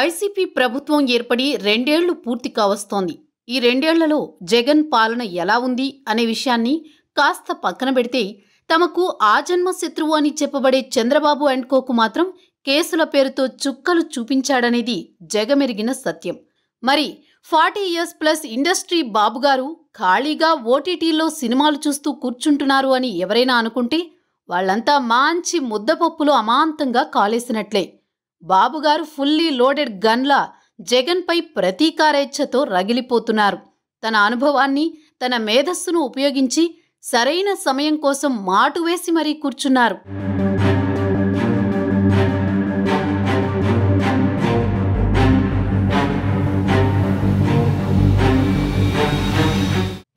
YCP ప్రభుత్వం ఏర్పడి రెండేళ్లు పూర్తి కావస్తోంది ఈ రెండేళ్లలో జగన్ పాలన ఎలా ఉంది అనే విషయాన్ని కాస్త పక్కన పెడితే తమకు ఆజన్మ శత్రువు అని చెప్పబడే చంద్రబాబు అండ్ కోకు మాత్రం కేసుల పేరుతో చుక్కలు చూపించాడనేది జగమెరిగిన సత్యం మరి ఫార్టీ ఇయర్స్ ప్లస్ ఇండస్ట్రీ బాబుగారు ఖాళీగా ఓటీటీలో సినిమాలు చూస్తూ కూర్చుంటున్నారు అని ఎవరైనా అనుకుంటే వాళ్ళంతా మాంచి ముద్దపప్పులో అమాంతంగా కాలేసినట్లే బాబుగారు ఫుల్లీ లోడెడ్ గన్లా జగన్పై ప్రతీకారేచ్ఛతో రగిలిపోతున్నారు తన అనుభవాన్ని తన మేధస్సును ఉపయోగించి సరైన సమయం కోసం మాటు వేసి మరీ కూర్చున్నారు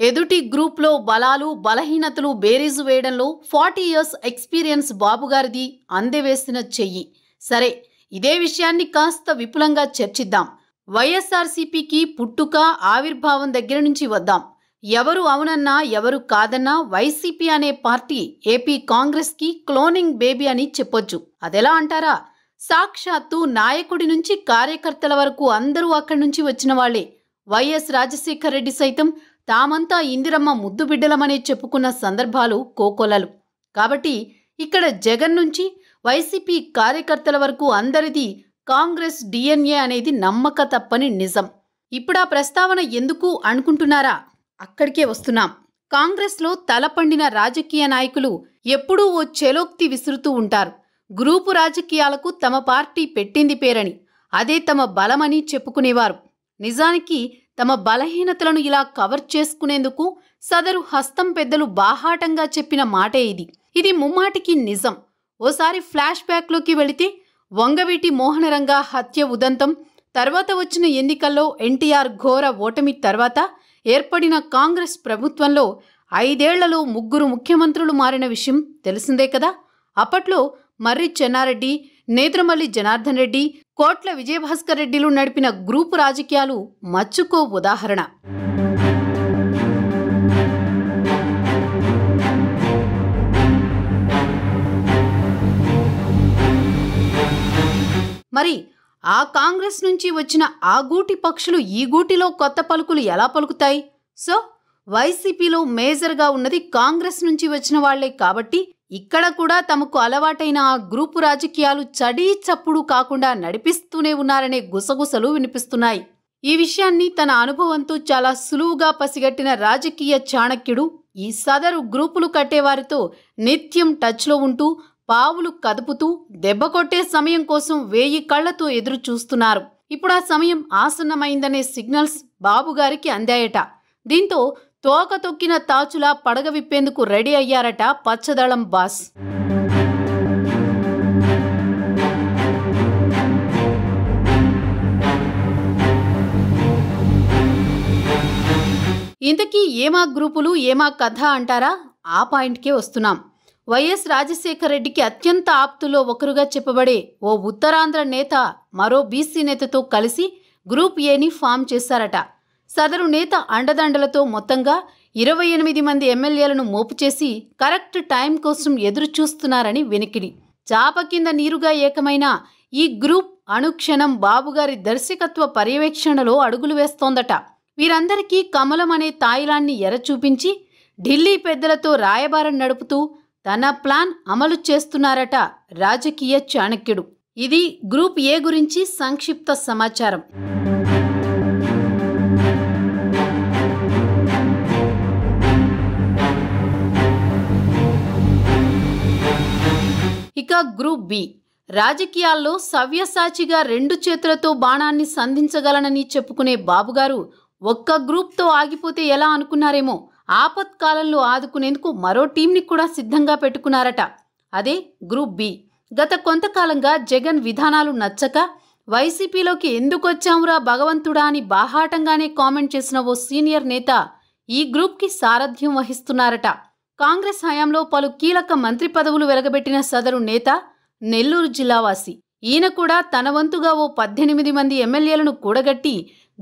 ఎదుటి గ్రూప్లో బలాలు బలహీనతలు బేరీజు వేయడంలో ఫార్టీ ఇయర్స్ ఎక్స్పీరియన్స్ బాబుగారిది అందెవేసిన చెయ్యి సరే ఇదే విషయాన్ని కాస్త విపులంగా చర్చిద్దాం వైఎస్ఆర్సీపీకి పుట్టుక ఆవిర్భావం దగ్గర నుంచి వద్దాం ఎవరు అవునన్నా ఎవరు కాదన్నా వైసీపీ అనే పార్టీ ఏపీ కాంగ్రెస్కి క్లోనింగ్ బేబీ అని చెప్పొచ్చు అదెలా అంటారా సాక్షాత్తు నాయకుడి నుంచి కార్యకర్తల వరకు అందరూ అక్కడి నుంచి వచ్చిన వాళ్లే వైఎస్ రాజశేఖర రెడ్డి సైతం తామంతా ఇందిరమ్మ ముద్దు బిడ్డలమనే చెప్పుకున్న సందర్భాలు కోకొలలు కాబట్టి ఇక్కడ జగన్ నుంచి వైసీపీ కార్యకర్తల వరకు అందరిది కాంగ్రెస్ డిఎన్ఏ అనేది నమ్మక తప్పని నిజం ఇప్పుడు ఆ ప్రస్తావన ఎందుకు అనుకుంటున్నారా అక్కడికే వస్తున్నాం కాంగ్రెస్లో తలపండిన రాజకీయ నాయకులు ఎప్పుడూ ఓ చెలోక్తి విసురుతూ ఉంటారు గ్రూపు రాజకీయాలకు తమ పార్టీ పెట్టింది పేరని అదే తమ బలమని చెప్పుకునేవారు నిజానికి తమ బలహీనతలను ఇలా కవర్ చేసుకునేందుకు సదరు హస్తం పెద్దలు బాహాటంగా చెప్పిన మాటే ఇది ఇది ముమ్మాటికి నిజం ఓసారి ఫ్లాష్ బ్యాక్లోకి వెళితే వంగవీటి మోహనరంగ హత్య ఉదంతం తర్వాత వచ్చిన ఎన్నికల్లో ఎన్టీఆర్ ఘోర ఓటమి తర్వాత ఏర్పడిన కాంగ్రెస్ ప్రభుత్వంలో ఐదేళ్లలో ముగ్గురు ముఖ్యమంత్రులు మారిన విషయం తెలిసిందే కదా అప్పట్లో మర్రి చెన్నారెడ్డి నేత్రమల్లి జనార్దన్ రెడ్డి కోట్ల విజయభాస్కర్ రెడ్డిలు నడిపిన గ్రూపు రాజకీయాలు మచ్చుకో ఉదాహరణ మరి ఆ కాంగ్రెస్ నుంచి వచ్చిన ఆ గూటి పక్షులు ఈ గూటిలో కొత్త పలుకులు ఎలా పలుకుతాయి సో వైసీపీలో మేజర్గా ఉన్నది కాంగ్రెస్ నుంచి వచ్చిన వాళ్లే కాబట్టి ఇక్కడ కూడా తమకు అలవాటైన ఆ గ్రూపు రాజకీయాలు చడీ చప్పుడు కాకుండా నడిపిస్తూనే ఉన్నారనే గుసగుసలు వినిపిస్తున్నాయి ఈ విషయాన్ని తన అనుభవంతో చాలా సులువుగా పసిగట్టిన రాజకీయ చాణక్యుడు ఈ సదరు గ్రూపులు కట్టేవారితో నిత్యం టచ్లో ఉంటూ పావులు కదుపుతూ దెబ్బ కొట్టే సమయం కోసం వేయి కళ్లతో ఎదురు చూస్తున్నారు ఇప్పుడు ఆ సమయం ఆసన్నమైందనే సిగ్నల్స్ బాబుగారికి అందాయట దీంతో తోక తొక్కిన తాచులా పడగ విప్పేందుకు రెడీ అయ్యారట పచ్చదళం బాస్ ఇంతకీ ఏమా గ్రూపులు ఏమా కథ అంటారా ఆ పాయింట్కే వస్తున్నాం వైఎస్ రాజశేఖర రెడ్డికి అత్యంత ఆప్తులో ఒకరుగా చెప్పబడే ఓ ఉత్తరాంధ్ర నేత మరో బీసీ నేతతో కలిసి గ్రూప్ ఏని ఫామ్ చేశారట సదరు నేత అండదండలతో మొత్తంగా ఇరవై ఎనిమిది మంది ఎమ్మెల్యేలను మోపు చేసి కరెక్ట్ టైం కోసం ఎదురు చూస్తున్నారని వెనికిడి చాప కింద నీరుగా ఏకమైన ఈ గ్రూప్ అనుక్షణం బాబుగారి దర్శకత్వ పర్యవేక్షణలో అడుగులు వేస్తోందట వీరందరికీ కమలం అనే తాయిలాన్ని ఎర చూపించి ఢిల్లీ పెద్దలతో రాయబారం నడుపుతూ తన ప్లాన్ అమలు చేస్తున్నారట రాజకీయ చాణక్యుడు ఇది గ్రూప్ ఏ గురించి సంక్షిప్త సమాచారం ఇక గ్రూప్ బి రాజకీయాల్లో సవ్యసాచిగా రెండు చేతులతో బాణాన్ని సంధించగలనని చెప్పుకునే బాబుగారు ఒక్క గ్రూప్తో ఆగిపోతే ఎలా అనుకున్నారేమో ఆపత్కాలంలో ఆదుకునేందుకు మరో టీంని కూడా సిద్ధంగా పెట్టుకున్నారట అదే గ్రూప్ బి గత కొంతకాలంగా జగన్ విధానాలు నచ్చక వైసీపీలోకి ఎందుకొచ్చాంరా భగవంతుడా అని బాహాటంగానే కామెంట్ చేసిన ఓ సీనియర్ నేత ఈ గ్రూప్కి సారథ్యం వహిస్తున్నారట కాంగ్రెస్ హయాంలో పలు కీలక మంత్రి పదవులు వెలగబెట్టిన సదరు నేత నెల్లూరు జిల్లావాసి ఈయన కూడా తన వంతుగా ఓ పద్దెనిమిది మంది ఎమ్మెల్యేలను కూడగట్టి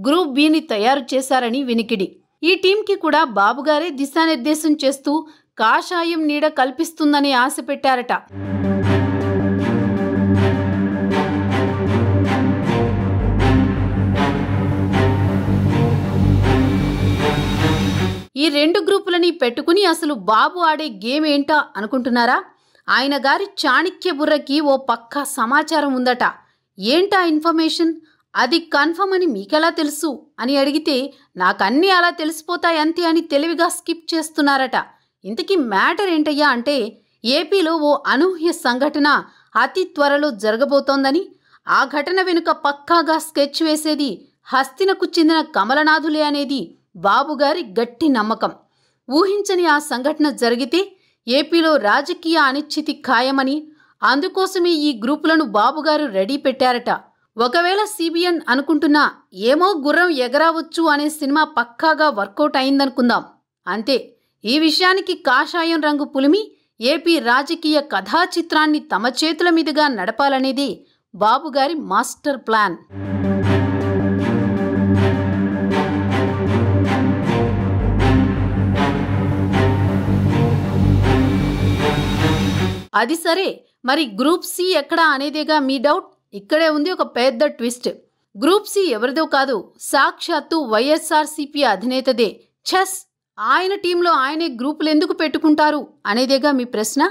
గ్రూప్ బిని తయారు చేశారని వినికిడి ఈ టీంకి కూడా బాబుగారే దిశానిర్దేశం చేస్తూ కాషాయం నీడ కల్పిస్తుందని ఆశ పెట్టారట ఈ రెండు గ్రూపులని పెట్టుకుని అసలు బాబు ఆడే గేమ్ ఏంటా అనుకుంటున్నారా ఆయన గారి చాణిక్య బుర్రకి ఓ పక్క సమాచారం ఉందట ఏంటా ఇన్ఫర్మేషన్ అది కన్ఫర్మ్ అని మీకెలా తెలుసు అని అడిగితే నాకన్నీ అలా తెలిసిపోతాయంతే అని తెలివిగా స్కిప్ చేస్తున్నారట ఇంతకీ మ్యాటర్ ఏంటయ్యా అంటే ఏపీలో ఓ అనూహ్య సంఘటన అతి త్వరలో జరగబోతోందని ఆ ఘటన వెనుక పక్కాగా స్కెచ్ వేసేది హస్తినకు చెందిన కమలనాథులే అనేది బాబుగారి గట్టి నమ్మకం ఊహించని ఆ సంఘటన జరిగితే ఏపీలో రాజకీయ అనిశ్చితి ఖాయమని అందుకోసమే ఈ గ్రూపులను బాబుగారు రెడీ పెట్టారట ఒకవేళ సిబిఎన్ అనుకుంటున్నా ఏమో గుర్రం ఎగరావచ్చు అనే సినిమా పక్కాగా వర్కౌట్ అయిందనుకుందాం అంతే ఈ విషయానికి కాషాయం రంగు పులిమి ఏపీ రాజకీయ కథా చిత్రాన్ని తమ చేతుల మీదుగా నడపాలనేది బాబుగారి మాస్టర్ ప్లాన్ అది సరే మరి గ్రూప్ సి ఎక్కడా అనేదేగా మీ డౌట్ ఇక్కడే ఉంది ఒక పెద్ద ట్విస్ట్ గ్రూప్ సి ఎవరిదో కాదు సాక్షాత్తు వైఎస్ఆర్సీపీ అధినేతదే ఛస్ ఆయన టీంలో ఆయనే గ్రూపులు ఎందుకు పెట్టుకుంటారు అనేదేగా మీ ప్రశ్న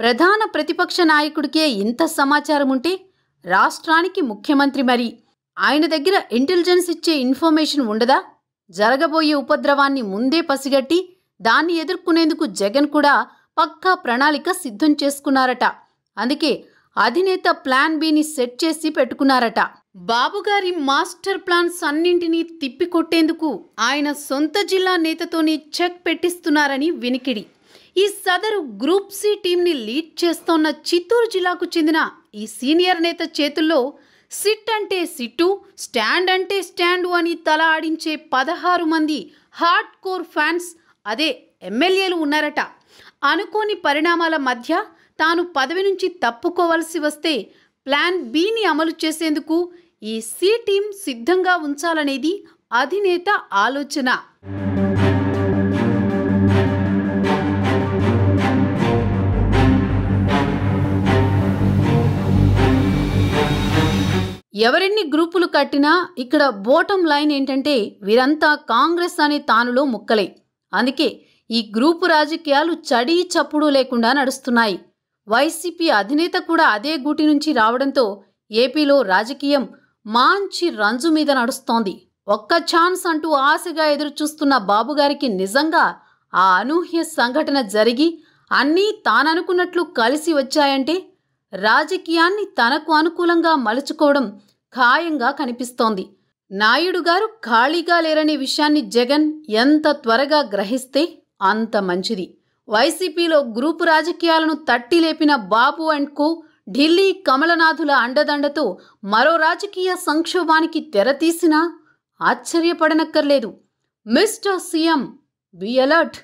ప్రధాన ప్రతిపక్ష నాయకుడికే ఇంత సమాచారం ఉంటే రాష్ట్రానికి ముఖ్యమంత్రి మరి ఆయన దగ్గర ఇంటెలిజెన్స్ ఇచ్చే ఇన్ఫర్మేషన్ ఉండదా జరగబోయే ఉపద్రవాన్ని ముందే పసిగట్టి దాన్ని ఎదుర్కొనేందుకు జగన్ కూడా పక్కా ప్రణాళిక సిద్ధం చేసుకున్నారట అందుకే అధినేత ప్లాన్ బిని సెట్ చేసి పెట్టుకున్నారట బాబుగారి మాస్టర్ ప్లాన్స్ అన్నింటినీ తిప్పికొట్టేందుకు ఆయన సొంత జిల్లా నేతతోనే చెక్ పెట్టిస్తున్నారని వినికిడి ఈ సదరు గ్రూప్ సి టీంని లీడ్ చేస్తోన్న చిత్తూరు జిల్లాకు చెందిన ఈ సీనియర్ నేత చేతుల్లో సిట్ అంటే సిట్టు స్టాండ్ అంటే స్టాండు అని తల ఆడించే పదహారు మంది హార్డ్ కోర్ ఫ్యాన్స్ అదే ఎమ్మెల్యేలు ఉన్నారట అనుకోని పరిణామాల మధ్య తాను పదవి నుంచి తప్పుకోవలసి వస్తే ప్లాన్ బిని అమలు చేసేందుకు ఈ సి టీం సిద్ధంగా ఉంచాలనేది అధినేత ఆలోచన ఎవరెన్ని గ్రూపులు కట్టినా ఇక్కడ బోటం లైన్ ఏంటంటే వీరంతా కాంగ్రెస్ అనే తానులో ముక్కలే అందుకే ఈ గ్రూపు రాజకీయాలు చడీ చప్పుడు లేకుండా నడుస్తున్నాయి వైసీపీ అధినేత కూడా అదే గూటి నుంచి రావడంతో ఏపీలో రాజకీయం మాంచి రంజు మీద నడుస్తోంది ఒక్క ఛాన్స్ అంటూ ఆశగా ఎదురుచూస్తున్న బాబుగారికి నిజంగా ఆ అనూహ్య సంఘటన జరిగి అన్నీ తాననుకున్నట్లు కలిసి వచ్చాయంటే రాజకీయాన్ని తనకు అనుకూలంగా మలుచుకోవడం ఖాయంగా కనిపిస్తోంది నాయుడు గారు ఖాళీగా లేరనే విషయాన్ని జగన్ ఎంత త్వరగా గ్రహిస్తే అంత మంచిది వైసీపీలో గ్రూపు రాజకీయాలను తట్టి లేపిన బాబు అండ్కు ఢిల్లీ కమలనాథుల అండదండతో మరో రాజకీయ సంక్షోభానికి తెరతీసినా ఆశ్చర్యపడనక్కర్లేదు మిస్టర్ సీఎం బి అలర్ట్